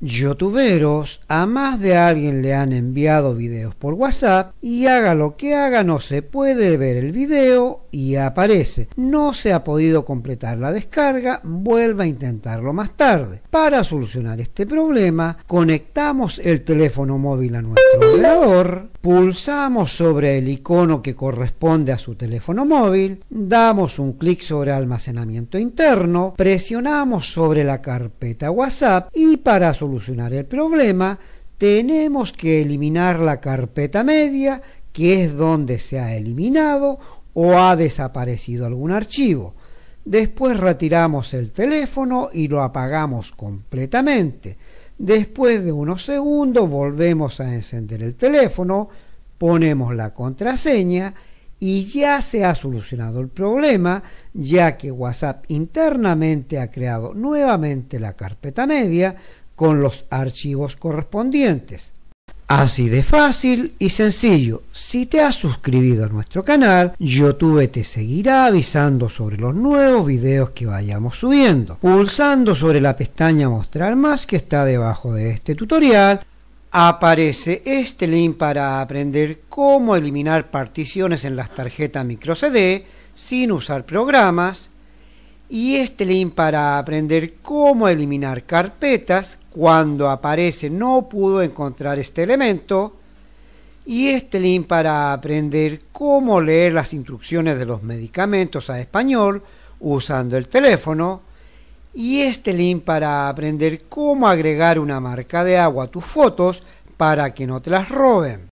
Youtuberos, a más de alguien le han enviado videos por WhatsApp y haga lo que haga no se puede ver el video y aparece. No se ha podido completar la descarga, vuelva a intentarlo más tarde. Para solucionar este problema, conectamos el teléfono móvil a nuestro ordenador, pulsamos sobre el icono que corresponde a su teléfono móvil, damos un clic sobre almacenamiento interno, presionamos sobre la carpeta WhatsApp y para su solucionar el problema, tenemos que eliminar la carpeta media, que es donde se ha eliminado o ha desaparecido algún archivo. Después retiramos el teléfono y lo apagamos completamente. Después de unos segundos volvemos a encender el teléfono, ponemos la contraseña y ya se ha solucionado el problema, ya que WhatsApp internamente ha creado nuevamente la carpeta media con los archivos correspondientes. Así de fácil y sencillo, si te has suscribido a nuestro canal, YouTube te seguirá avisando sobre los nuevos videos que vayamos subiendo. Pulsando sobre la pestaña Mostrar más que está debajo de este tutorial, aparece este link para aprender cómo eliminar particiones en las tarjetas micro CD sin usar programas y este link para aprender cómo eliminar carpetas cuando aparece no pudo encontrar este elemento y este link para aprender cómo leer las instrucciones de los medicamentos a español usando el teléfono y este link para aprender cómo agregar una marca de agua a tus fotos para que no te las roben.